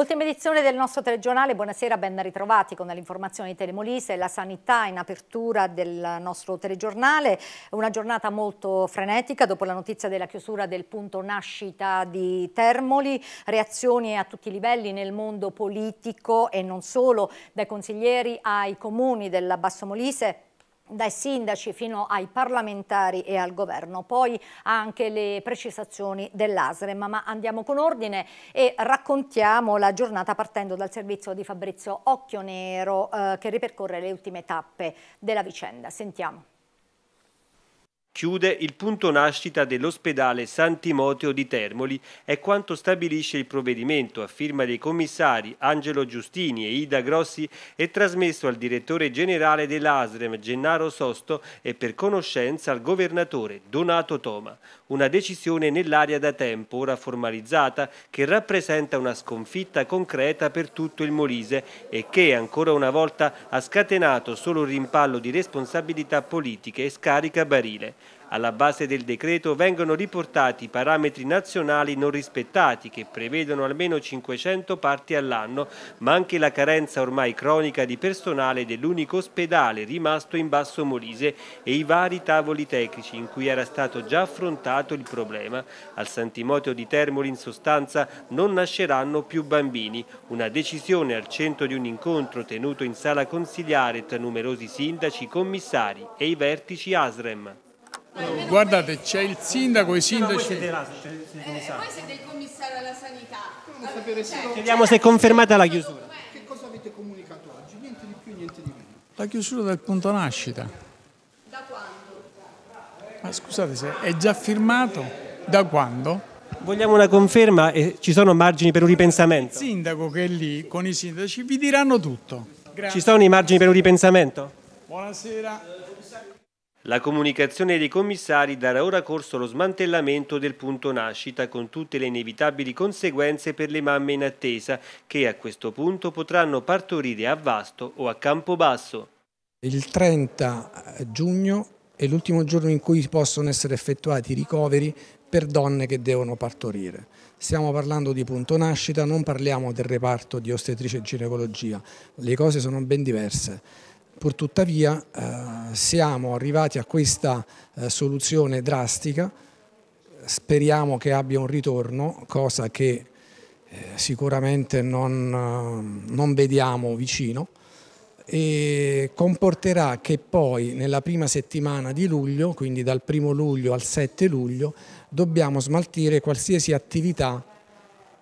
Ultima edizione del nostro telegiornale, buonasera, ben ritrovati con l'informazione di Telemolise, la sanità in apertura del nostro telegiornale, una giornata molto frenetica dopo la notizia della chiusura del punto nascita di Termoli, reazioni a tutti i livelli nel mondo politico e non solo, dai consiglieri ai comuni del Basso Molise, dai sindaci fino ai parlamentari e al governo. Poi anche le precisazioni dell'ASREM, ma andiamo con ordine e raccontiamo la giornata partendo dal servizio di Fabrizio Occhio Nero eh, che ripercorre le ultime tappe della vicenda. Sentiamo. Chiude il punto nascita dell'ospedale San Timoteo di Termoli è quanto stabilisce il provvedimento a firma dei commissari Angelo Giustini e Ida Grossi e trasmesso al direttore generale dell'ASREM Gennaro Sosto e per conoscenza al governatore Donato Toma. Una decisione nell'aria da tempo, ora formalizzata, che rappresenta una sconfitta concreta per tutto il Molise e che ancora una volta ha scatenato solo un rimpallo di responsabilità politiche e scarica barile. Alla base del decreto vengono riportati parametri nazionali non rispettati che prevedono almeno 500 parti all'anno, ma anche la carenza ormai cronica di personale dell'unico ospedale rimasto in Basso Molise e i vari tavoli tecnici in cui era stato già affrontato il problema. Al Sant'Imoteo di Termoli in sostanza non nasceranno più bambini, una decisione al centro di un incontro tenuto in sala consigliare tra numerosi sindaci, commissari e i vertici ASREM. Guardate, c'è il sindaco e i sindaci. Eh, voi siete il commissario alla sanità. Cioè, Chiediamo se è confermata la chiusura. Cioè, che cosa avete comunicato oggi? Niente di più, niente di meno. La chiusura del punto nascita. Da quando? Ma scusate, se è già firmato? Da quando? Vogliamo una conferma e ci sono margini per un ripensamento. Il sindaco che è lì con i sindaci vi diranno tutto. Grazie. Ci sono i margini per un ripensamento? Buonasera. La comunicazione dei commissari darà ora corso allo smantellamento del punto nascita con tutte le inevitabili conseguenze per le mamme in attesa che a questo punto potranno partorire a Vasto o a Campobasso. Il 30 eh, giugno è l'ultimo giorno in cui possono essere effettuati i ricoveri per donne che devono partorire. Stiamo parlando di punto nascita, non parliamo del reparto di ostetrice e ginecologia, le cose sono ben diverse. Purtuttavia eh, siamo arrivati a questa eh, soluzione drastica, speriamo che abbia un ritorno, cosa che eh, sicuramente non, eh, non vediamo vicino, e comporterà che poi nella prima settimana di luglio, quindi dal 1 luglio al 7 luglio, dobbiamo smaltire qualsiasi attività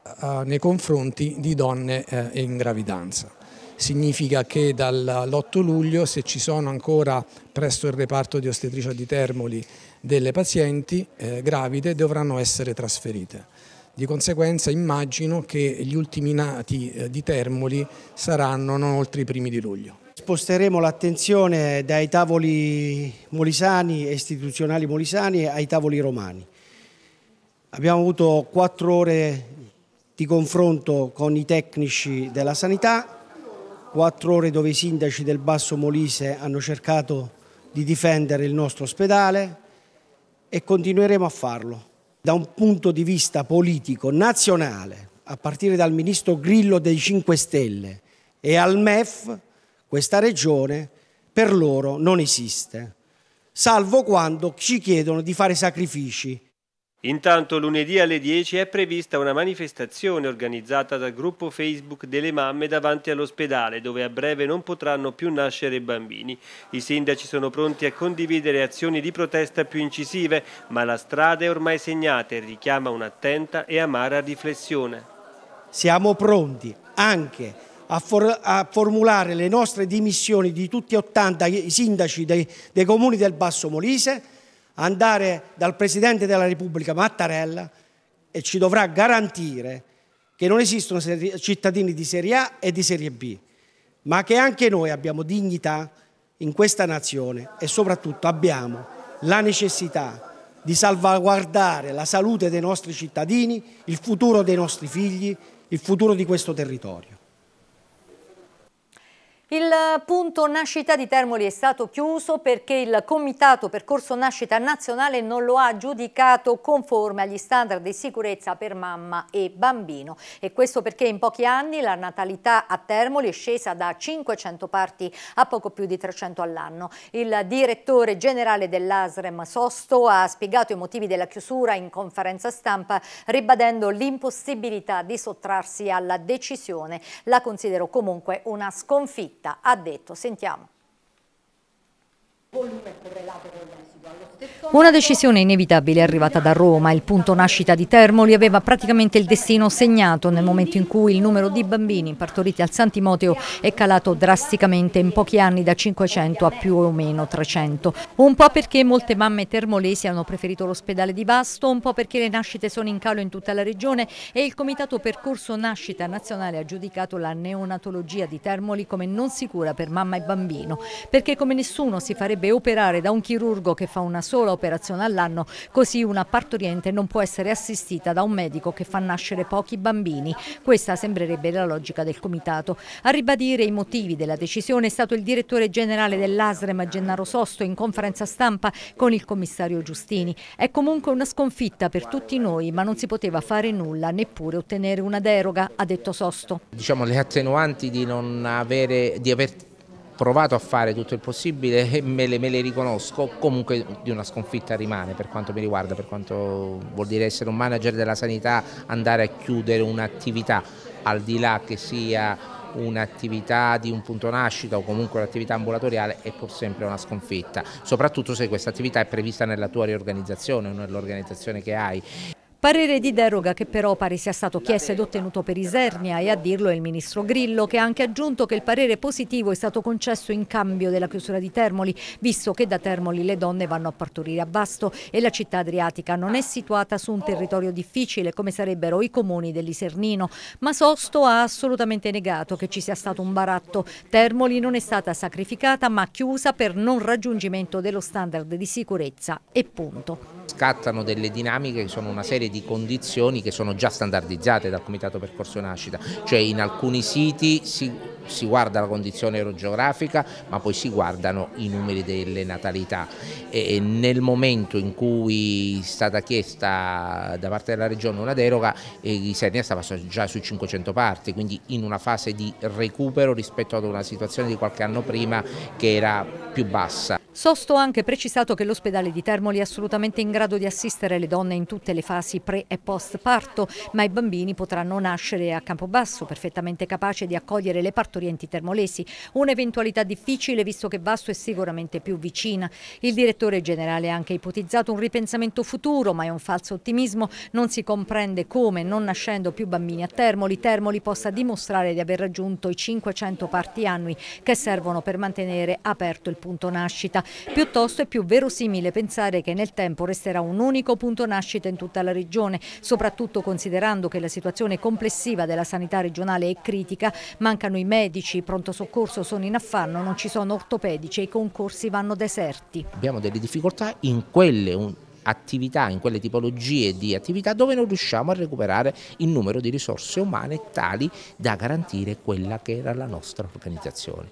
eh, nei confronti di donne eh, in gravidanza significa che dall'8 luglio se ci sono ancora presso il reparto di ostetricia di Termoli delle pazienti eh, gravide dovranno essere trasferite. Di conseguenza immagino che gli ultimi nati eh, di Termoli saranno non oltre i primi di luglio. Sposteremo l'attenzione dai tavoli molisani, istituzionali molisani, ai tavoli romani. Abbiamo avuto quattro ore di confronto con i tecnici della sanità, quattro ore dove i sindaci del Basso Molise hanno cercato di difendere il nostro ospedale e continueremo a farlo. Da un punto di vista politico nazionale, a partire dal ministro Grillo dei 5 Stelle e al MEF, questa regione per loro non esiste, salvo quando ci chiedono di fare sacrifici Intanto lunedì alle 10 è prevista una manifestazione organizzata dal gruppo Facebook delle mamme davanti all'ospedale dove a breve non potranno più nascere bambini. I sindaci sono pronti a condividere azioni di protesta più incisive, ma la strada è ormai segnata e richiama un'attenta e amara riflessione. Siamo pronti anche a, for a formulare le nostre dimissioni di tutti e 80 i sindaci dei, dei comuni del Basso Molise andare dal Presidente della Repubblica Mattarella e ci dovrà garantire che non esistono cittadini di Serie A e di Serie B, ma che anche noi abbiamo dignità in questa nazione e soprattutto abbiamo la necessità di salvaguardare la salute dei nostri cittadini, il futuro dei nostri figli, il futuro di questo territorio. Il punto nascita di Termoli è stato chiuso perché il Comitato Percorso Nascita Nazionale non lo ha giudicato conforme agli standard di sicurezza per mamma e bambino. E questo perché in pochi anni la natalità a Termoli è scesa da 500 parti a poco più di 300 all'anno. Il direttore generale dell'ASREM Sosto ha spiegato i motivi della chiusura in conferenza stampa ribadendo l'impossibilità di sottrarsi alla decisione. La considero comunque una sconfitta Città ha detto. Sentiamo. Una decisione inevitabile è arrivata da Roma. Il punto nascita di Termoli aveva praticamente il destino segnato nel momento in cui il numero di bambini partoriti al Santimoteo è calato drasticamente in pochi anni da 500 a più o meno 300. Un po' perché molte mamme termolesi hanno preferito l'ospedale di Vasto, un po' perché le nascite sono in calo in tutta la regione e il Comitato Percorso Nascita Nazionale ha giudicato la neonatologia di Termoli come non sicura per mamma e bambino, perché come nessuno si farebbe dovrebbe operare da un chirurgo che fa una sola operazione all'anno, così una partoriente non può essere assistita da un medico che fa nascere pochi bambini. Questa sembrerebbe la logica del comitato. A ribadire i motivi della decisione è stato il direttore generale dell'ASREM Gennaro Sosto in conferenza stampa con il commissario Giustini. È comunque una sconfitta per tutti noi, ma non si poteva fare nulla, neppure ottenere una deroga, ha detto Sosto. Diciamo le attenuanti di non avere, di aver provato a fare tutto il possibile e me le, me le, riconosco, comunque di una sconfitta rimane per quanto mi riguarda, per quanto vuol dire essere un manager della sanità, andare a chiudere un'attività, al di là che sia un'attività di un punto nascita o comunque un'attività ambulatoriale è pur sempre una sconfitta, soprattutto se questa attività è prevista nella tua riorganizzazione o nell'organizzazione che hai. Parere di deroga che però pare sia stato chiesto ed ottenuto per Isernia e a dirlo è il ministro Grillo che ha anche aggiunto che il parere positivo è stato concesso in cambio della chiusura di Termoli visto che da Termoli le donne vanno a partorire a Vasto e la città adriatica non è situata su un territorio difficile come sarebbero i comuni dell'Isernino ma Sosto ha assolutamente negato che ci sia stato un baratto. Termoli non è stata sacrificata ma chiusa per non raggiungimento dello standard di sicurezza e punto scattano delle dinamiche che sono una serie di condizioni che sono già standardizzate dal Comitato Percorso Nascita, cioè in alcuni siti si, si guarda la condizione aerogeografica ma poi si guardano i numeri delle natalità e nel momento in cui è stata chiesta da parte della Regione una deroga eh, i Sernia stava già sui 500 parti, quindi in una fase di recupero rispetto ad una situazione di qualche anno prima che era più bassa. Sosto ha anche precisato che l'ospedale di Termoli è assolutamente in grado grado di assistere le donne in tutte le fasi pre e post parto, ma i bambini potranno nascere a Campobasso, perfettamente capace di accogliere le partorienti termolesi, un'eventualità difficile visto che Vasto è sicuramente più vicina. Il direttore generale ha anche ipotizzato un ripensamento futuro, ma è un falso ottimismo, non si comprende come, non nascendo più bambini a Termoli, Termoli possa dimostrare di aver raggiunto i 500 parti annui che servono per mantenere aperto il punto nascita. Piuttosto è più verosimile pensare che nel tempo resterà resterà un unico punto nascita in tutta la regione, soprattutto considerando che la situazione complessiva della sanità regionale è critica, mancano i medici, i pronto soccorso sono in affanno, non ci sono ortopedici e i concorsi vanno deserti. Abbiamo delle difficoltà in quelle attività, in quelle tipologie di attività dove non riusciamo a recuperare il numero di risorse umane tali da garantire quella che era la nostra organizzazione.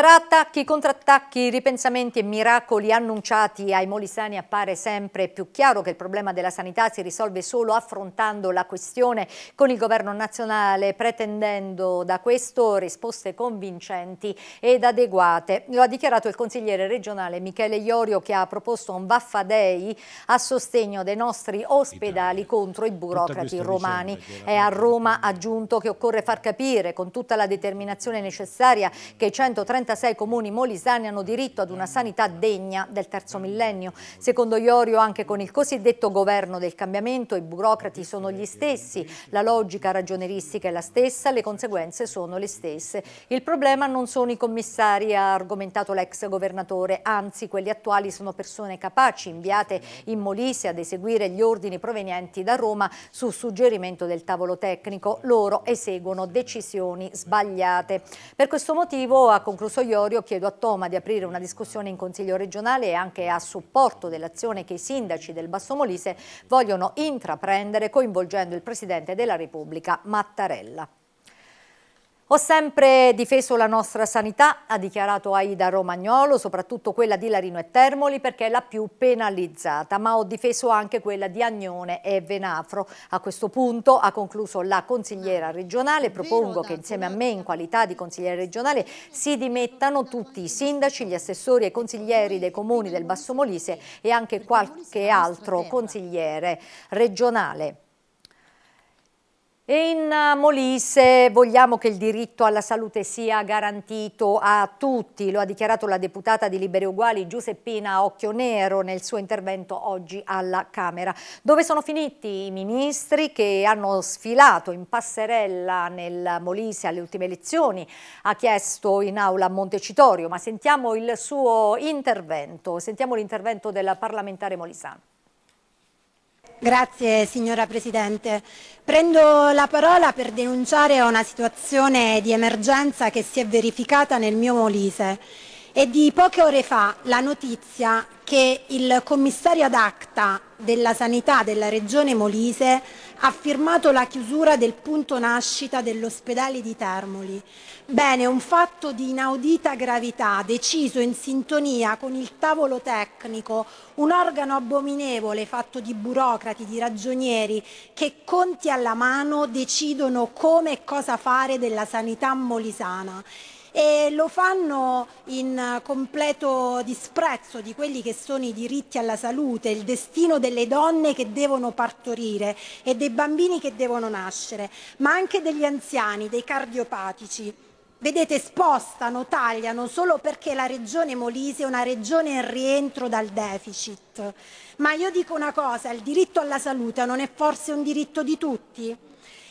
Tra attacchi, contrattacchi, ripensamenti e miracoli annunciati ai molisani appare sempre più chiaro che il problema della sanità si risolve solo affrontando la questione con il governo nazionale, pretendendo da questo risposte convincenti ed adeguate. Lo ha dichiarato il consigliere regionale Michele Iorio che ha proposto un Vaffadei a sostegno dei nostri ospedali contro i burocrati romani. È a Roma aggiunto che occorre far capire con tutta la determinazione necessaria che i 130 36 comuni molisani hanno diritto ad una sanità degna del terzo millennio. Secondo Iorio anche con il cosiddetto governo del cambiamento i burocrati sono gli stessi, la logica ragioneristica è la stessa, le conseguenze sono le stesse. Il problema non sono i commissari, ha argomentato l'ex governatore, anzi quelli attuali sono persone capaci inviate in Molise ad eseguire gli ordini provenienti da Roma su suggerimento del tavolo tecnico. Loro eseguono decisioni sbagliate. Per questo motivo ha concluso Augusto Iorio chiedo a Toma di aprire una discussione in Consiglio regionale e anche a supporto dell'azione che i sindaci del Basso Molise vogliono intraprendere coinvolgendo il Presidente della Repubblica Mattarella. Ho sempre difeso la nostra sanità, ha dichiarato Aida Romagnolo, soprattutto quella di Larino e Termoli perché è la più penalizzata, ma ho difeso anche quella di Agnone e Venafro. A questo punto ha concluso la consigliera ah, regionale, propongo che insieme a me in qualità di consigliere regionale si dimettano tutti i sindaci, gli assessori e consiglieri dei comuni del Basso Molise e anche qualche altro consigliere regionale. E in eh, Molise vogliamo che il diritto alla salute sia garantito a tutti, lo ha dichiarato la deputata di Liberi Uguali Giuseppina Occhionero nel suo intervento oggi alla Camera, dove sono finiti i ministri che hanno sfilato in passerella nel Molise alle ultime elezioni, ha chiesto in aula a Montecitorio, ma sentiamo il suo intervento, sentiamo l'intervento del parlamentare molisano. Grazie signora Presidente. Prendo la parola per denunciare una situazione di emergenza che si è verificata nel mio Molise. È di poche ore fa la notizia che il commissario ad acta della sanità della regione Molise ha firmato la chiusura del punto nascita dell'ospedale di Termoli. Bene, un fatto di inaudita gravità, deciso in sintonia con il tavolo tecnico, un organo abominevole fatto di burocrati, di ragionieri, che conti alla mano decidono come e cosa fare della sanità molisana e lo fanno in eh, completo disprezzo di quelli che sono i diritti alla salute, il destino delle donne che devono partorire e dei bambini che devono nascere, ma anche degli anziani, dei cardiopatici. Vedete, spostano, tagliano solo perché la regione Molise è una regione in rientro dal deficit. Ma io dico una cosa, il diritto alla salute non è forse un diritto di tutti?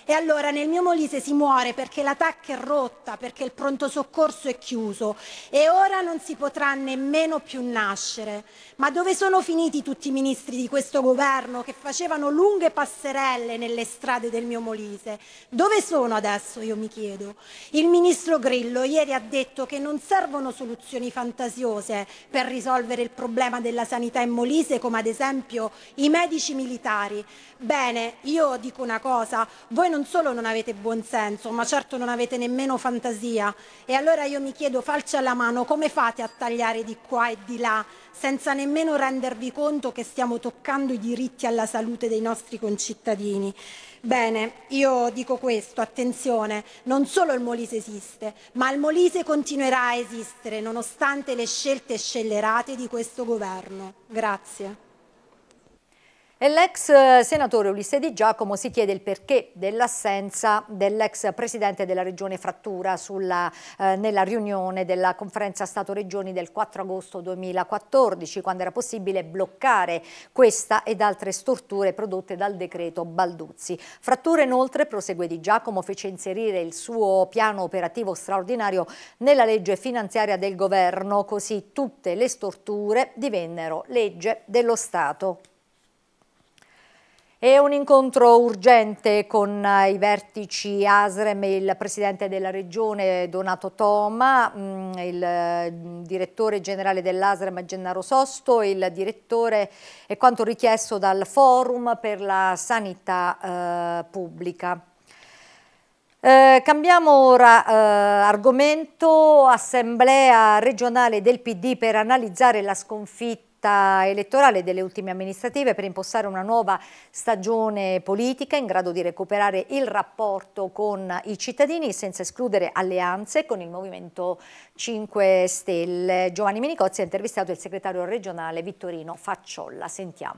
E allora nel mio Molise si muore perché la tacca è rotta, perché il pronto soccorso è chiuso e ora non si potrà nemmeno più nascere. Ma dove sono finiti tutti i ministri di questo governo che facevano lunghe passerelle nelle strade del mio Molise? Dove sono adesso, io mi chiedo? Il ministro Grillo ieri ha detto che non servono soluzioni fantasiose per risolvere il problema della sanità in Molise, come ad esempio i medici militari. Bene, io dico una cosa, voi non non solo non avete buonsenso, ma certo non avete nemmeno fantasia. E allora io mi chiedo, falce alla mano, come fate a tagliare di qua e di là, senza nemmeno rendervi conto che stiamo toccando i diritti alla salute dei nostri concittadini? Bene, io dico questo, attenzione, non solo il Molise esiste, ma il Molise continuerà a esistere nonostante le scelte scellerate di questo governo. Grazie. E l'ex eh, senatore Ulisse Di Giacomo si chiede il perché dell'assenza dell'ex presidente della regione Frattura sulla, eh, nella riunione della conferenza Stato-Regioni del 4 agosto 2014, quando era possibile bloccare questa ed altre storture prodotte dal decreto Balduzzi. Frattura inoltre, prosegue Di Giacomo, fece inserire il suo piano operativo straordinario nella legge finanziaria del governo, così tutte le storture divennero legge dello Stato. E un incontro urgente con i vertici ASREM, e il presidente della regione Donato Toma, mm, il mm, direttore generale dell'ASREM Gennaro Sosto, e il direttore e quanto richiesto dal Forum per la Sanità eh, Pubblica. Eh, cambiamo ora eh, argomento, assemblea regionale del PD per analizzare la sconfitta giunta elettorale delle ultime amministrative per impostare una nuova stagione politica in grado di recuperare il rapporto con i cittadini senza escludere alleanze con il Movimento 5 Stelle. Giovanni Minicozzi ha intervistato il segretario regionale Vittorino Facciolla. Sentiamo.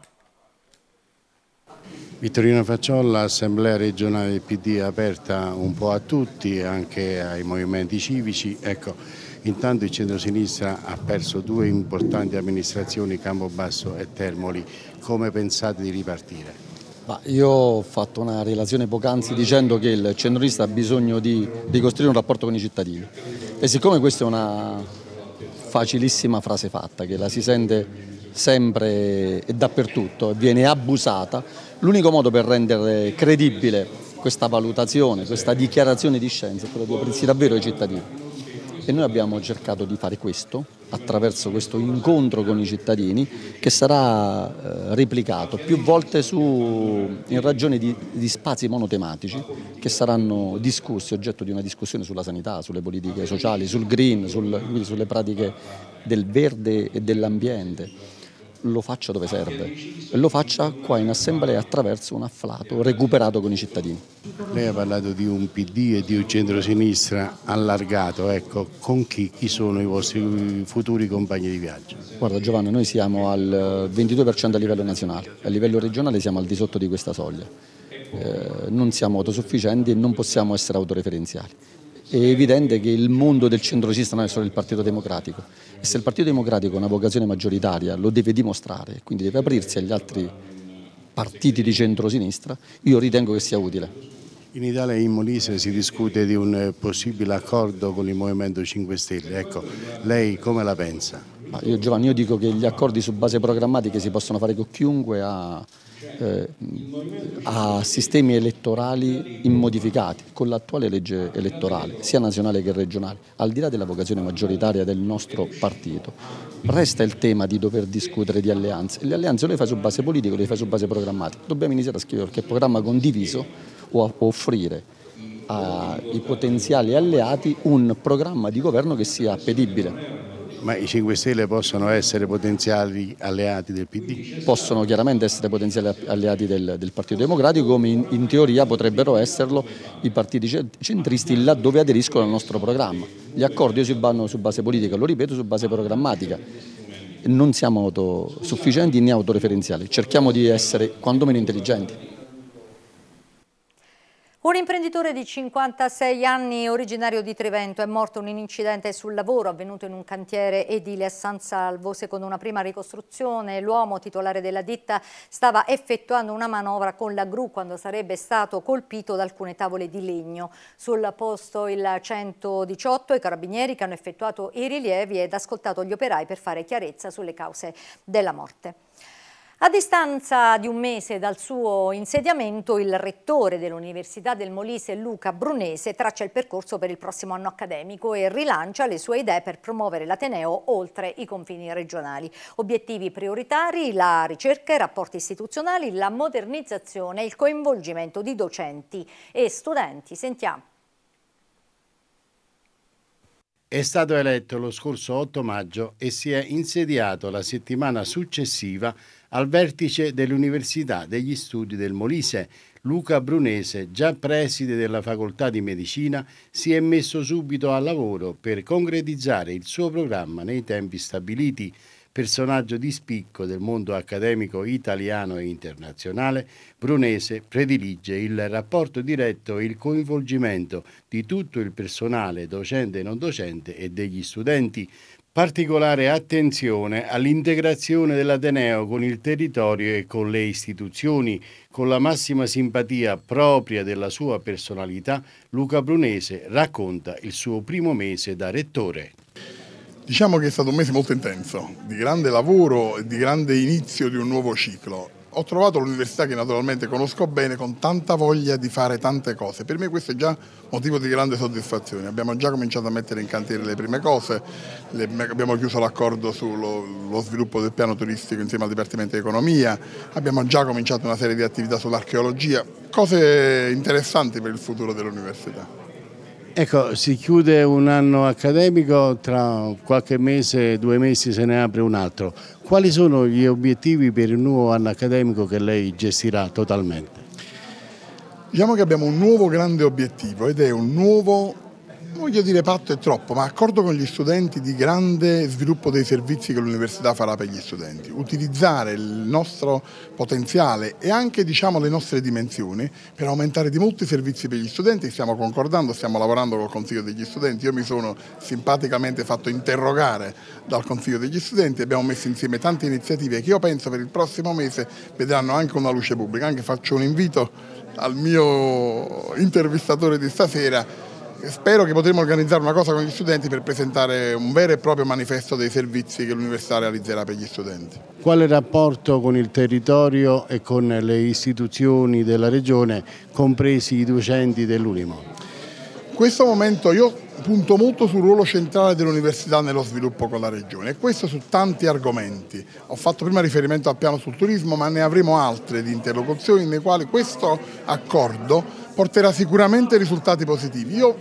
Vittorino Facciolla, Assemblea regionale PD aperta un po' a tutti, anche ai movimenti civici. Ecco, Intanto il centro-sinistra ha perso due importanti amministrazioni, Campobasso e Termoli. Come pensate di ripartire? Ma io ho fatto una relazione poc'anzi dicendo che il centralista ha bisogno di, di, costruire un rapporto con i cittadini e siccome questa è una facilissima frase fatta che la si sente sempre e dappertutto e viene abusata, l'unico modo per rendere credibile questa valutazione, questa dichiarazione di scienza è quello di aprirsi davvero ai cittadini. E noi abbiamo cercato di fare questo attraverso questo incontro con i cittadini che sarà eh, replicato più volte su, in ragione di, di, spazi monotematici che saranno discussi, oggetto di una discussione sulla sanità, sulle politiche sociali, sul green, sul, sulle pratiche del verde e dell'ambiente lo faccia dove serve, lo faccia qua in assemblea attraverso un afflato recuperato con i cittadini. Lei ha parlato di un PD e di un centro-sinistra allargato, ecco, con chi, chi sono i vostri futuri compagni di viaggio? Guarda Giovanni, noi siamo al 22% eh, a livello nazionale, a livello regionale siamo al di sotto di questa soglia. Eh, non siamo autosufficienti e non possiamo essere autoreferenziali è evidente che il mondo del centrosinistra non è solo il Partito Democratico e se il Partito Democratico ha una vocazione maggioritaria lo deve dimostrare, quindi deve aprirsi agli altri partiti di centrosinistra, io ritengo che sia utile. In Italia e in Molise si discute di un possibile accordo con il Movimento 5 Stelle, ecco, lei come la pensa? Ma io Giovanni, io dico che gli accordi su base programmatica si possono fare con chiunque ha eh, a sistemi elettorali immodificati con l'attuale legge elettorale, sia nazionale che regionale, al di là della vocazione maggioritaria del nostro partito, resta il tema di dover discutere di alleanze. Le alleanze le fai su base politica, le fai su base programmatica. Dobbiamo iniziare a scrivere qualche programma condiviso può offrire ai potenziali alleati un programma di governo che sia appetibile. Ma i 5 Stelle possono essere potenziali alleati del PD? Possono chiaramente essere potenziali alleati del, del Partito Democratico, come in, in, teoria potrebbero esserlo i partiti centristi laddove aderiscono al nostro programma. Gli accordi si vanno su base politica, lo ripeto, su base programmatica. Non siamo autosufficienti né autoreferenziali, cerchiamo di essere quantomeno intelligenti. Un imprenditore di 56 anni, originario di Trivento, è morto in un incidente sul lavoro avvenuto in un cantiere edile a San Salvo. Secondo una prima ricostruzione, l'uomo titolare della ditta stava effettuando una manovra con la gru quando sarebbe stato colpito da alcune tavole di legno. Sul posto il 118 i carabinieri che hanno effettuato i rilievi ed ascoltato gli operai per fare chiarezza sulle cause della morte. A distanza di un mese dal suo insediamento, il rettore dell'Università del Molise, Luca Brunese, traccia il percorso per il prossimo anno accademico e rilancia le sue idee per promuovere l'Ateneo oltre i confini regionali. Obiettivi prioritari, la ricerca, i rapporti istituzionali, la modernizzazione e il coinvolgimento di docenti e studenti. Sentiamo. È stato eletto lo scorso 8 maggio e si è insediato la settimana successiva al vertice dell'Università degli Studi del Molise. Luca Brunese, già preside della Facoltà di Medicina, si è messo subito al lavoro per concretizzare il suo programma nei tempi stabiliti. Personaggio di spicco del mondo accademico italiano e internazionale, Brunese predilige il rapporto diretto e il coinvolgimento di tutto il personale, docente e non docente e degli studenti, particolare attenzione all'integrazione dell'Ateneo con il territorio e con le istituzioni. Con la massima simpatia propria della sua personalità, Luca Brunese racconta il suo primo mese da rettore. Diciamo che è stato un mese molto intenso, di grande lavoro e di grande inizio di un nuovo ciclo ho trovato l'università che naturalmente conosco bene con tanta voglia di fare tante cose. Per me questo è già motivo di grande soddisfazione. Abbiamo già cominciato a mettere in cantiere le prime cose, le, abbiamo chiuso l'accordo sullo sviluppo del piano turistico insieme al Dipartimento di Economia, abbiamo già cominciato una serie di attività sull'archeologia, cose interessanti per il futuro dell'università. Ecco, si chiude un anno accademico, tra qualche mese, due mesi se ne apre un altro. Quali sono gli obiettivi per il nuovo anno accademico che lei gestirà totalmente? Diciamo che abbiamo un nuovo grande obiettivo ed è un nuovo voglio dire patto è troppo, ma accordo con gli studenti di grande sviluppo dei servizi che l'università farà per gli studenti. Utilizzare il nostro potenziale e anche diciamo, le nostre dimensioni per aumentare di molti servizi per gli studenti. Stiamo concordando, stiamo lavorando col Consiglio degli Studenti. Io mi sono simpaticamente fatto interrogare dal Consiglio degli Studenti. Abbiamo messo insieme tante iniziative che io penso per il prossimo mese vedranno anche una luce pubblica. Anche faccio un invito al mio intervistatore di stasera spero che potremo organizzare una cosa con gli studenti per presentare un vero e proprio manifesto dei servizi che l'università realizzerà per gli studenti. Quale rapporto con il territorio e con le istituzioni della regione, compresi i docenti dell'Unimo? In questo momento io punto molto sul ruolo centrale dell'università nello sviluppo con la regione e questo su tanti argomenti. Ho fatto prima riferimento al piano sul turismo ma ne avremo altre di interlocuzioni nei quali questo accordo porterà sicuramente risultati positivi. Io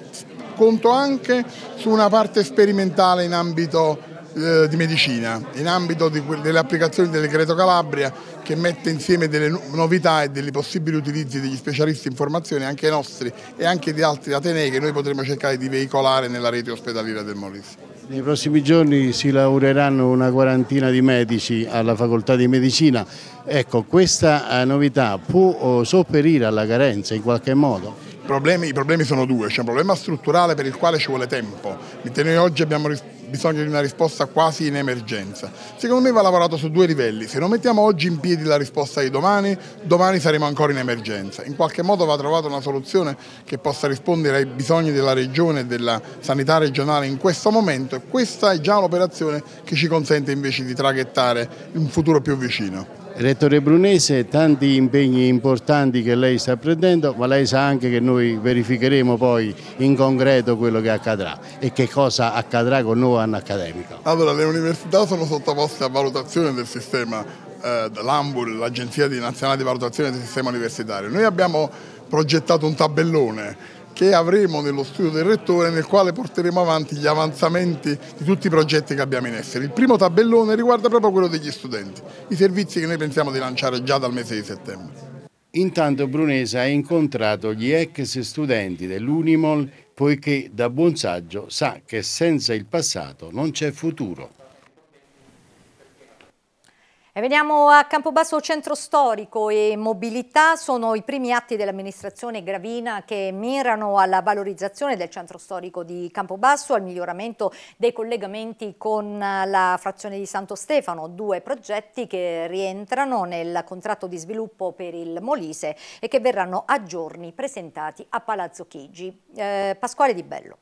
conto anche su una parte sperimentale in ambito eh, di medicina, in ambito delle applicazioni del decreto Calabria che mette insieme delle novità e dei possibili utilizzi degli specialisti in formazione, anche nostri e anche di altri atenei che noi potremo cercare di veicolare nella rete ospedaliera del Molise. Nei prossimi giorni si laureeranno una quarantina di medici alla facoltà di medicina. Ecco, questa eh, novità può oh, sopperire alla carenza in qualche modo? I problemi, i problemi sono due, c'è un problema strutturale per il quale ci vuole tempo. Noi oggi abbiamo risposto bisogno di una risposta quasi in emergenza. Secondo me va lavorato su due livelli, se non mettiamo oggi in piedi la risposta di domani, domani saremo ancora in emergenza. In qualche modo va trovata una soluzione che possa rispondere ai bisogni della regione e della sanità regionale in questo momento e questa è già un'operazione che ci consente invece di traghettare un futuro più vicino. Rettore Brunese, tanti impegni importanti che lei sta prendendo, ma lei sa anche che noi verificheremo poi in concreto quello che accadrà e che cosa accadrà con il nuovo anno accademico. Allora, le università sono sottoposte a valutazione del sistema eh, l'AMBUR, l'Agenzia Nazionale di Valutazione del Sistema Universitario. Noi abbiamo progettato un tabellone che avremo nello studio del Rettore nel quale porteremo avanti gli avanzamenti di tutti i progetti che abbiamo in essere. Il primo tabellone riguarda proprio quello degli studenti, i servizi che noi pensiamo di lanciare già dal mese di settembre. Intanto Brunese ha incontrato gli ex studenti dell'Unimol poiché da buon saggio sa che senza il passato non c'è futuro veniamo a Campobasso Centro Storico e Mobilità, sono i primi atti dell'amministrazione Gravina che mirano alla valorizzazione del centro storico di Campobasso, al miglioramento dei collegamenti con la frazione di Santo Stefano, due progetti che rientrano nel contratto di sviluppo per il Molise e che verranno a giorni presentati a Palazzo Chigi. Eh, Pasquale Di Bello.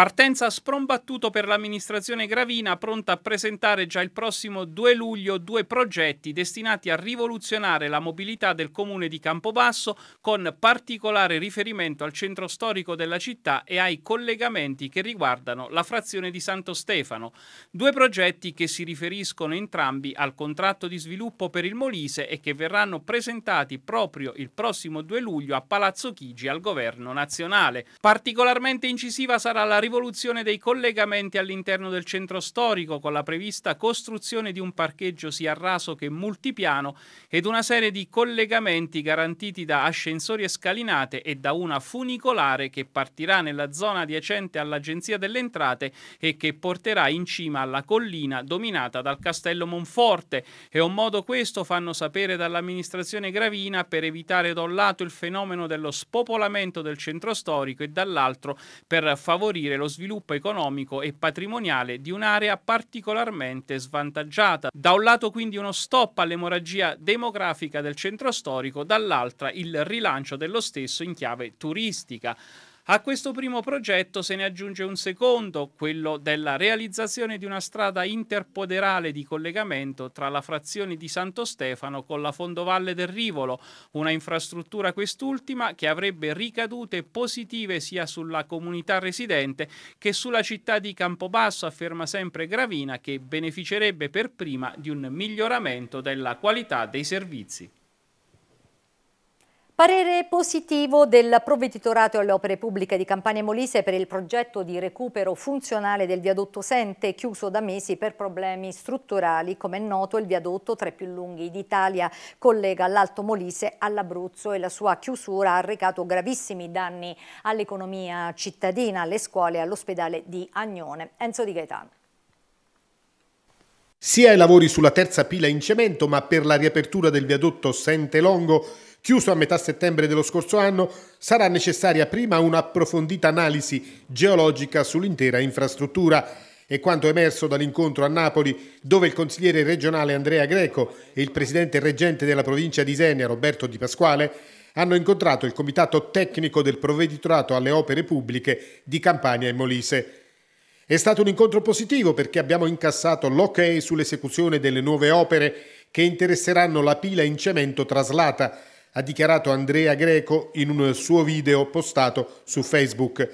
Partenza sprombattuto per l'amministrazione Gravina, pronta a presentare già il prossimo 2 luglio due progetti destinati a rivoluzionare la mobilità del comune di Campobasso, con particolare riferimento al centro storico della città e ai collegamenti che riguardano la frazione di Santo Stefano. Due progetti che si riferiscono entrambi al contratto di sviluppo per il Molise e che verranno presentati proprio il prossimo 2 luglio a Palazzo Chigi al governo nazionale. Particolarmente incisiva sarà la rivoluzione rivoluzione dei collegamenti all'interno del centro storico con la prevista costruzione di un parcheggio sia a raso che multipiano ed una serie di collegamenti garantiti da ascensori e scalinate e da una funicolare che partirà nella zona adiacente all'Agenzia delle Entrate e che porterà in cima alla collina dominata dal castello Monforte. E un modo questo fanno sapere dall'amministrazione Gravina per evitare da un lato il fenomeno dello spopolamento del centro storico e dall'altro per favorire lo sviluppo economico e patrimoniale di un'area particolarmente svantaggiata. Da un lato quindi uno stop all'emorragia demografica del centro storico, dall'altra il rilancio dello stesso in chiave turistica. A questo primo progetto se ne aggiunge un secondo, quello della realizzazione di una strada interpoderale di collegamento tra la frazione di Santo Stefano con la fondovalle del Rivolo, una infrastruttura quest'ultima che avrebbe ricadute positive sia sulla comunità residente che sulla città di Campobasso, afferma sempre Gravina, che beneficerebbe per prima di un miglioramento della qualità dei servizi. Parere positivo del provveditorato alle opere pubbliche di Campania Molise per il progetto di recupero funzionale del viadotto Sente, chiuso da mesi per problemi strutturali. Come è noto, il viadotto tra i più lunghi d'Italia collega l'Alto Molise all'Abruzzo e la sua chiusura ha recato gravissimi danni all'economia cittadina, alle scuole e all'ospedale di Agnone. Enzo Di Gaetano. Sia i lavori sulla terza pila in cemento, ma per la riapertura del viadotto Sente Longo chiuso a metà settembre dello scorso anno, sarà necessaria prima un'approfondita analisi geologica sull'intera infrastruttura. È quanto emerso dall'incontro a Napoli, dove il consigliere regionale Andrea Greco e il presidente reggente della provincia di Senia Roberto Di Pasquale hanno incontrato il comitato tecnico del provveditorato alle opere pubbliche di Campania e Molise. È stato un incontro positivo perché abbiamo incassato l'ok sull'esecuzione delle nuove opere che interesseranno la pila in cemento traslata, ha dichiarato Andrea Greco in un suo video postato su Facebook.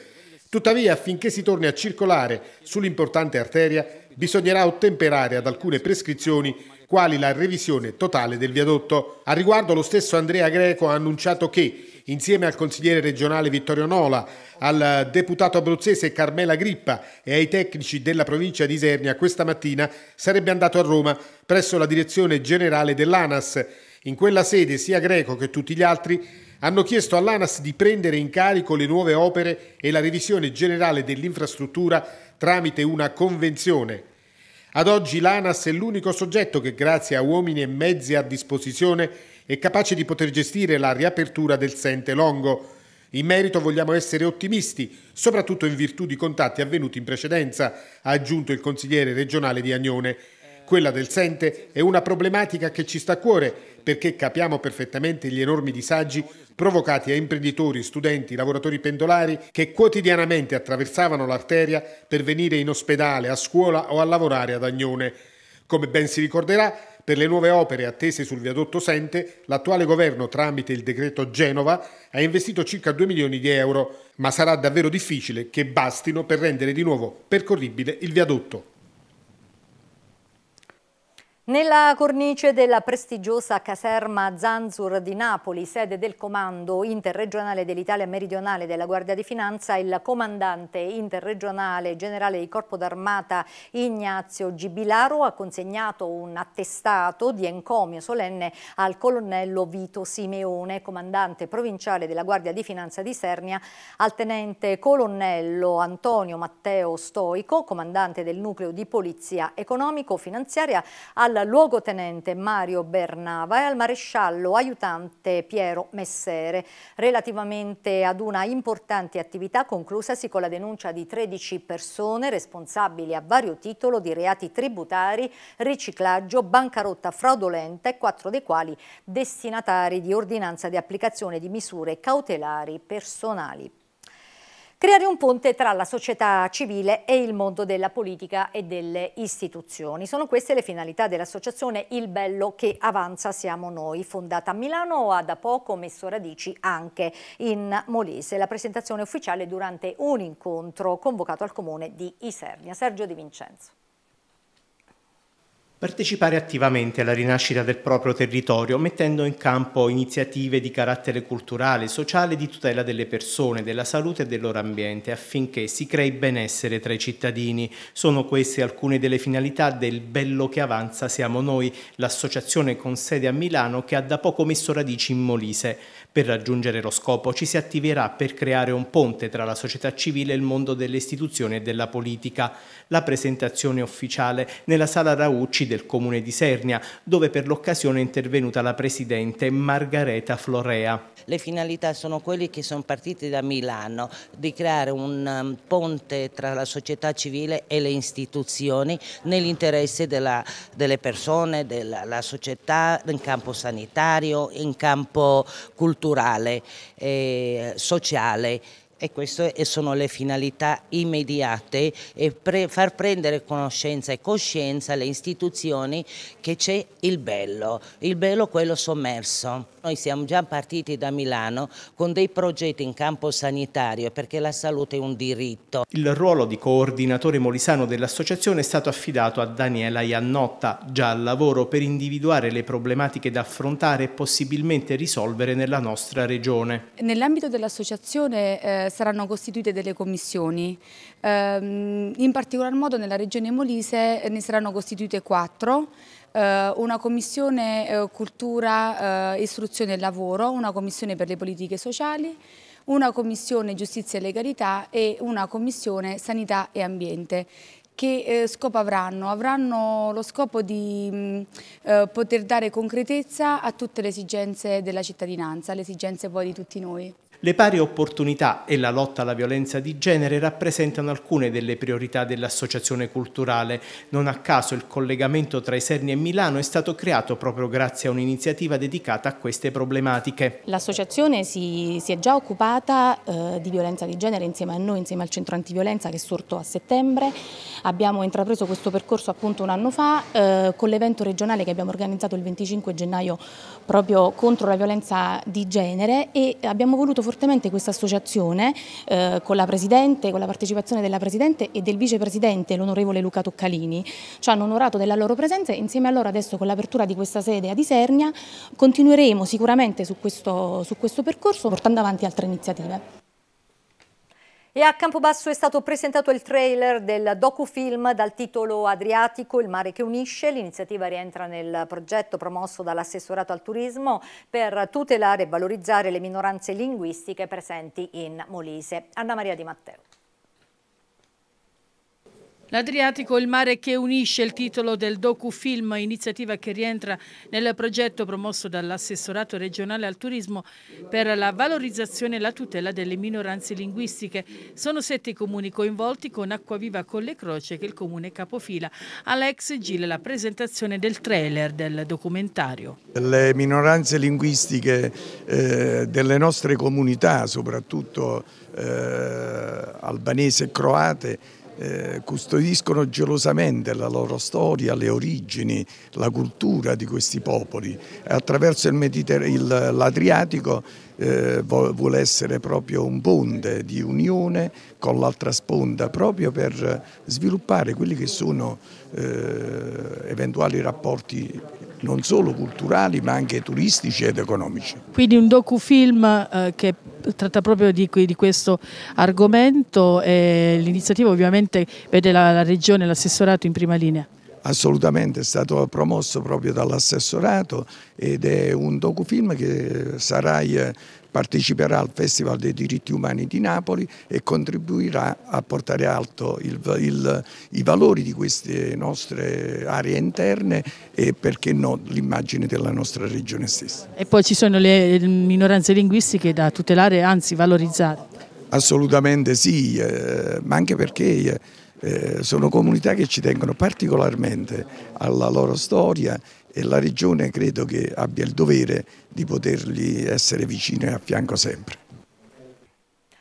Tuttavia, affinché si torni a circolare sull'importante arteria, bisognerà ottemperare ad alcune prescrizioni quali la revisione totale del viadotto. A riguardo lo stesso Andrea Greco ha annunciato che, insieme al consigliere regionale Vittorio Nola, al deputato abruzzese Carmela Grippa e ai tecnici della provincia di Isernia, questa mattina sarebbe andato a Roma presso la direzione generale dell'ANAS in quella sede sia Greco che tutti gli altri hanno chiesto all'ANAS di prendere in carico le nuove opere e la revisione generale dell'infrastruttura tramite una convenzione. Ad oggi l'ANAS è l'unico soggetto che grazie a uomini e mezzi a disposizione è capace di poter gestire la riapertura del Sente Longo. In merito vogliamo essere ottimisti, soprattutto in virtù di contatti avvenuti in precedenza, ha aggiunto il consigliere regionale di Agnone. Quella del Sente è una problematica che ci sta a cuore perché capiamo perfettamente gli enormi disagi provocati a imprenditori, studenti, lavoratori pendolari che quotidianamente attraversavano l'arteria per venire in ospedale, a scuola o a lavorare ad Agnone. Come ben si ricorderà, per le nuove opere attese sul viadotto Sente, l'attuale governo, tramite il decreto Genova, ha investito circa 2 milioni di euro, ma sarà davvero difficile che bastino per rendere di nuovo percorribile il viadotto. Nella cornice della prestigiosa caserma Zanzur di Napoli, sede del comando interregionale dell'Italia meridionale della Guardia di Finanza, il comandante interregionale generale di Corpo d'Armata Ignazio Gibilaro ha consegnato un attestato di encomio solenne al colonnello Vito Simeone, comandante provinciale della Guardia di Finanza di Sernia, al tenente colonnello Antonio Matteo Stoico, comandante del nucleo di polizia economico-finanziaria, al al luogotenente Mario Bernava e al maresciallo aiutante Piero Messere relativamente ad una importante attività conclusasi con la denuncia di 13 persone responsabili a vario titolo di reati tributari, riciclaggio, bancarotta fraudolenta e quattro dei quali destinatari di ordinanza di applicazione di misure cautelari personali creare un ponte tra la società civile e il mondo della politica e delle istituzioni. Sono queste le finalità dell'associazione Il Bello che Avanza Siamo Noi, fondata a Milano ha da poco messo radici anche in Molise. La presentazione ufficiale durante un incontro convocato al comune di Isernia. Sergio Di Vincenzo. Partecipare attivamente alla rinascita del proprio territorio mettendo in campo iniziative di carattere culturale, sociale e di tutela delle persone, della salute e del loro ambiente affinché si crei benessere tra i cittadini. Sono queste alcune delle finalità del Bello che Avanza Siamo Noi, l'associazione con sede a Milano che ha da poco messo radici in Molise. Per raggiungere lo scopo ci si attiverà per creare un ponte tra la società civile e il mondo delle istituzioni e della politica. La presentazione ufficiale nella sala Raucci del comune di Sernia, dove per l'occasione è intervenuta la presidente Margareta Florea. Le finalità sono quelle che sono partite da Milano, di creare un um, ponte tra la società civile e le istituzioni nell'interesse delle persone, della società, in campo sanitario, in campo culturale, e eh, sociale. E queste sono le finalità immediate e pre far prendere conoscenza e coscienza alle istituzioni che c'è il bello, il bello quello sommerso. Noi siamo già partiti da Milano con dei progetti in campo sanitario perché la salute è un diritto. Il ruolo di coordinatore molisano dell'associazione è stato affidato a Daniela Iannotta, già al lavoro per individuare le problematiche da affrontare e possibilmente risolvere nella nostra regione. Nell'ambito dell'associazione eh, saranno costituite delle commissioni, eh, in particolar modo nella regione Molise eh, ne saranno costituite quattro, eh, una commissione eh, cultura, eh, istruzione e lavoro, una commissione per le politiche sociali, una commissione giustizia e legalità e una commissione sanità e ambiente che eh, scopo avranno? Avranno lo scopo di mh, mm, eh, poter dare concretezza a tutte le esigenze della cittadinanza, le esigenze poi di tutti noi. Le pari opportunità e la lotta alla violenza di genere rappresentano alcune delle priorità dell'associazione culturale. Non a caso il collegamento tra Isernia e Milano è stato creato proprio grazie a un'iniziativa dedicata a queste problematiche. L'associazione si, si, è già occupata eh, di violenza di genere insieme a noi, insieme al centro antiviolenza che è sorto a settembre. Abbiamo intrapreso questo percorso appunto un anno fa eh, con l'evento regionale che abbiamo organizzato il 25 gennaio proprio contro la violenza di genere e abbiamo voluto fortemente questa associazione eh, con la Presidente, con la partecipacezione della Presidente e del Vicepresidente, l'onorevole Luca Toccalini. Ci hanno onorato della loro presenza e insieme a loro adesso con l'apertura di questa sede a Disernia continueremo sicuramente su questo, su questo percorso portando avanti altre iniziative. E a Campobasso è stato presentato il trailer del docufilm dal titolo Adriatico, il mare che unisce. L'iniziativa rientra nel progetto promosso dall'assessorato al turismo per tutelare e valorizzare le minoranze linguistiche presenti in Molise. Anna Maria Di Matteo. L'Adriatico, il mare che unisce il titolo del docufilm, iniziativa che rientra nel progetto promosso dall'assessorato regionale al turismo per la valorizzazione e la tutela delle minoranze linguistiche. Sono sette i comuni coinvolti con Acquaviva Colle Croce che il comune capofila. Alex Gil, la presentazione del trailer del documentario. Le minoranze linguistiche eh, delle nostre comunità, soprattutto eh, albanese e croate, eh, custodiscono gelosamente la loro storia, le origini, la cultura di questi popoli. Attraverso l'Adriatico eh, vuole essere proprio un ponte di unione con l'altra sponda proprio per sviluppare quelli che sono eh, eventuali rapporti non solo culturali ma anche turistici ed economici. Quindi un docufilm eh, che tratta proprio di, di questo argomento e l'iniziativa ovviamente vede la, la Regione e l'assessorato in prima linea. Assolutamente, è stato promosso proprio dall'assessorato ed è un docufilm che Sarai eh, parteciperà al Festival dei diritti umani di Napoli e contribuirà a portare alto il, il, i valori di queste nostre aree interne e perché no l'immagine della nostra regione stessa. E poi ci sono le minoranze linguistiche da tutelare, anzi valorizzare. Assolutamente sì, eh, ma anche perché eh, sono comunità che ci tengono particolarmente alla loro storia e la regione credo che abbia il dovere di potergli essere vicino e a fianco sempre.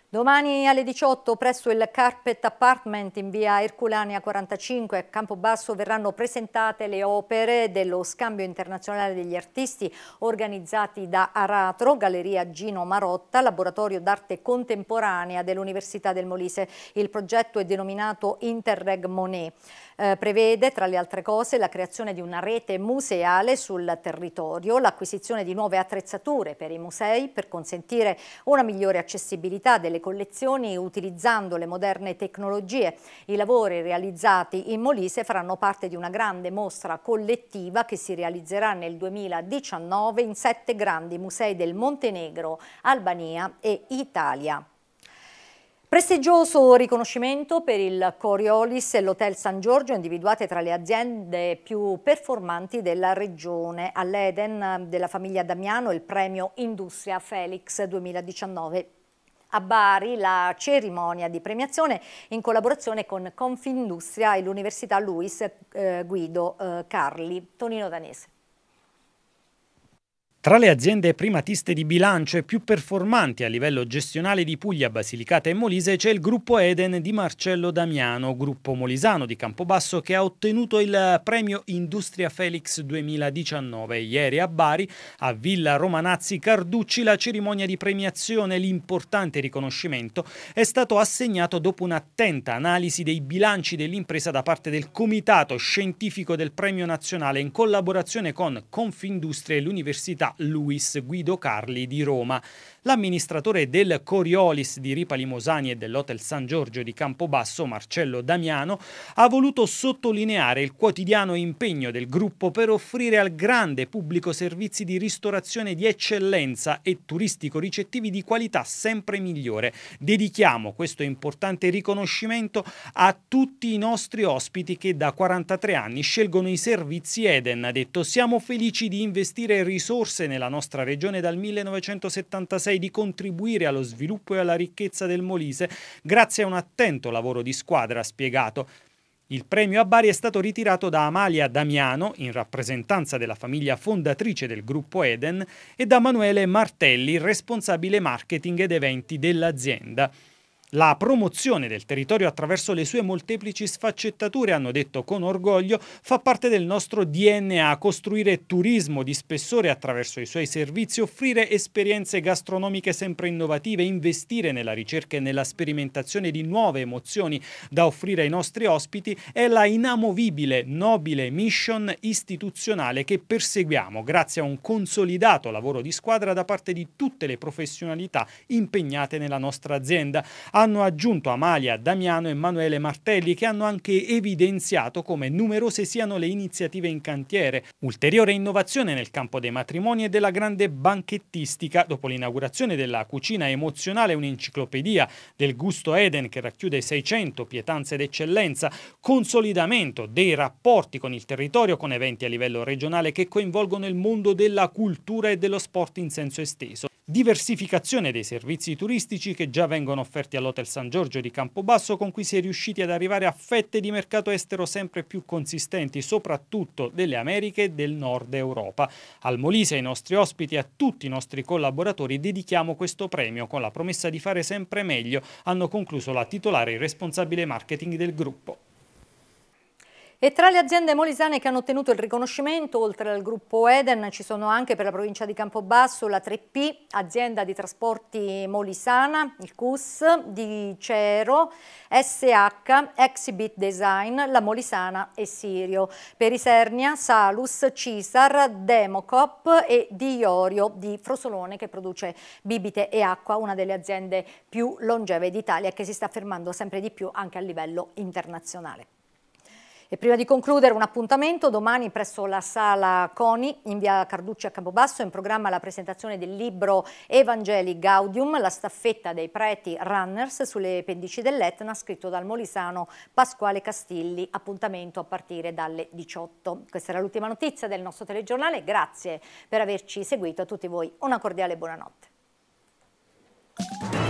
Domani alle 18 presso il Carpet Apartment in via Erculanea 45 a Campobasso verranno presentate le opere dello scambio internazionale degli artisti organizzati da Aratro, Galleria Gino Marotta, Laboratorio d'arte contemporanea dell'Università del Molise. Il progetto è denominato Interreg Monet eh, prevede tra le altre cose la creazione di una rete museale sul territorio, l'acquisizione di nuove attrezzature per i musei per consentire una migliore accessibilità delle collezioni utilizzando le moderne tecnologie. I lavori realizzati in Molise faranno parte di una grande mostra collettiva che si realizzerà nel 2019 in sette grandi musei del Montenegro, Albania e Italia. Prestigioso riconoscimento per il Coriolis e l'Hotel San Giorgio, individuate tra le aziende più performanti della regione. All'Eden della famiglia Damiano il premio Industria Felix 2019. A Bari la cerimonia di premiazione in collaborazione con Confindustria e l'Università Luis eh, Guido eh, Carli. Tonino Danese. Tra le aziende primatiste di bilancio e più performanti a livello gestionale di Puglia, Basilicata e Molise c'è il gruppo Eden di Marcello Damiano, gruppo molisano di Campobasso che ha ottenuto il premio Industria Felix 2019. Ieri a Bari, a Villa Romanazzi Carducci, la cerimonia di premiazione, e l'importante riconoscimento, è stato assegnato dopo un'attenta analisi dei bilanci dell'impresa da parte del Comitato Scientifico del Premio Nazionale in collaborazione con Confindustria e l'Università Luis Guido Carli di Roma. L'amministratore del Coriolis di Ripa Limosani e dell'Hotel San Giorgio di Campobasso, Marcello Damiano, ha voluto sottolineare il quotidiano impegno del gruppo per offrire al grande pubblico servizi di ristorazione di eccellenza e turistico-ricettivi di qualità sempre migliore. Dedichiamo questo importante riconoscimento a tutti i nostri ospiti che da 43 anni scelgono i servizi Eden. Ha detto siamo felici di investire risorse nella nostra regione dal 1976 e di contribuire allo sviluppo e alla ricchezza del Molise grazie a un attento lavoro di squadra, ha spiegato. Il premio a Bari è stato ritirato da Amalia Damiano, in rappresentanza della famiglia fondatrice del gruppo Eden, e da Manuele Martelli, responsabile marketing ed eventi dell'azienda la promozione del territorio attraverso le sue molteplici sfaccettature, hanno detto con orgoglio, fa parte del nostro DNA, costruire turismo di spessore attraverso i suoi servizi, offrire esperienze gastronomiche sempre innovative, investire nella ricerca e nella sperimentazione di nuove emozioni da offrire ai nostri ospiti è la inamovibile, nobile mission istituzionale che perseguiamo grazie a un consolidato lavoro di squadra da parte di tutte le professionalità impegnate nella nostra azienda. A hanno aggiunto Amalia, Damiano e Emanuele Martelli che hanno anche evidenziato come numerose siano le iniziative in cantiere. Ulteriore innovazione nel campo dei matrimoni e della grande banchettistica dopo l'inaugurazione della cucina emozionale un'enciclopedia del gusto Eden che racchiude 600 pietanze d'eccellenza, consolidamento dei rapporti con il territorio con eventi a livello regionale che coinvolgono il mondo della cultura e dello sport in senso esteso diversificazione dei servizi turistici che già vengono offerti all'Hotel San Giorgio di Campobasso con cui si è riusciti ad arrivare a fette di mercato estero sempre più consistenti, soprattutto delle Americhe e del nord Europa. Al Molise, ai nostri ospiti e a tutti i nostri collaboratori dedichiamo questo premio con la promessa di fare sempre meglio, hanno concluso la titolare e responsabile marketing del gruppo. E tra le aziende molisane che hanno ottenuto il riconoscimento, oltre al gruppo Eden, ci sono anche per la provincia di Campobasso la 3P, azienda di trasporti molisana, il CUS, di Cero, SH, Exhibit Design, la Molisana e Sirio. Perisernia, Salus, Cisar, Democop e Diorio di Frosolone che produce bibite e acqua, una delle aziende più longeve d'Italia che si sta affermando sempre di più anche a livello internazionale. E prima di concludere un appuntamento, domani presso la sala CONI in via Carducci a Campobasso in programma la presentazione del libro Evangeli Gaudium, la staffetta dei preti runners sulle pendici dell'Etna, scritto dal molisano Pasquale Castilli, appuntamento a partire dalle 18. Questa era l'ultima notizia del nostro telegiornale, grazie per averci seguito, a tutti voi una cordiale buonanotte.